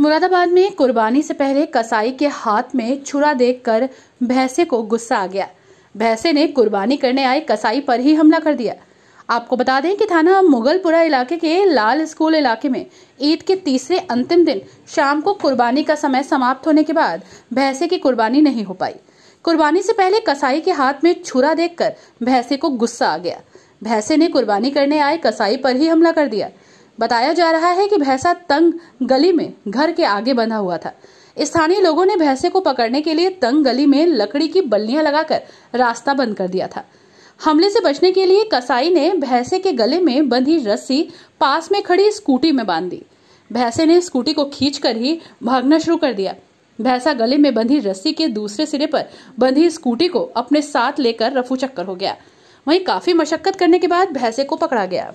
मुरादाबाद में कुर्बानी से पहले कसाई के हाथ में छुरा देखकर भैंसे को गुस्सा आ गया भैंसे ने कुर्बानी करने आए कसाई पर ही हमला कर दिया आपको बता दें कि थाना मुगलपुरा इलाके के लाल स्कूल इलाके में ईद के तीसरे अंतिम दिन शाम को कुर्बानी का समय समाप्त होने के बाद भैंसे की कुर्बानी नहीं हो पाई कुर्बानी से पहले कसाई के हाथ में छुरा देखकर भैंसे को गुस्सा आ गया भैंसे ने कुर्बानी करने आए कसाई पर ही हमला कर दिया बताया जा रहा है कि भैंसा तंग गली में घर के आगे बंधा हुआ था स्थानीय लोगों ने भैंसे को पकड़ने के लिए तंग गली में लकड़ी की बल्लियां लगाकर रास्ता बंद कर दिया था हमले से बचने के लिए कसाई ने भैंसे के गले में बंधी रस्सी पास में खड़ी स्कूटी में बांध दी भैंसे ने स्कूटी को खींच ही भागना शुरू कर दिया भैंसा गले में बंधी रस्सी के दूसरे सिरे पर बंधी स्कूटी को अपने साथ लेकर रफू चक्कर हो गया वहीं काफी मशक्कत करने के बाद भैंसे को पकड़ा गया